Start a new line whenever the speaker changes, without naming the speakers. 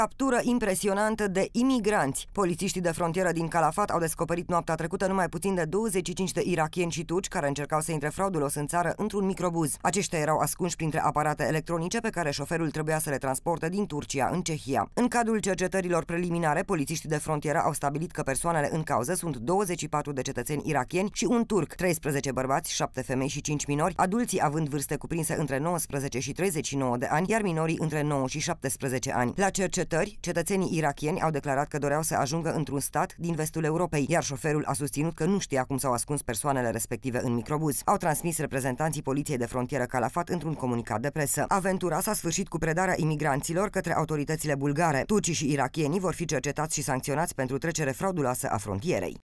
captură impresionantă de imigranți. Polițiștii de frontieră din Calafat au descoperit noaptea trecută numai puțin de 25 de irachieni și turci care încercau să intre fraudulos în țară într-un microbuz. Aceștia erau ascunși printre aparate electronice pe care șoferul trebuia să le transporte din Turcia în Cehia. În cadrul cercetărilor preliminare, polițiștii de frontieră au stabilit că persoanele în cauză sunt 24 de cetățeni irachieni și un turc, 13 bărbați, 7 femei și 5 minori, adulții având vârste cuprinse între 19 și 39 de ani, iar minorii între 9 și 17 ani. La cercetări cercetări, cetățenii irakieni au declarat că doreau să ajungă într-un stat din vestul Europei, iar șoferul a susținut că nu știa cum s-au ascuns persoanele respective în microbuz. Au transmis reprezentanții Poliției de Frontieră Calafat într-un comunicat de presă. Aventura s-a sfârșit cu predarea imigranților către autoritățile bulgare. Turcii și irakienii vor fi cercetați și sancționați pentru trecere frauduloasă a frontierei.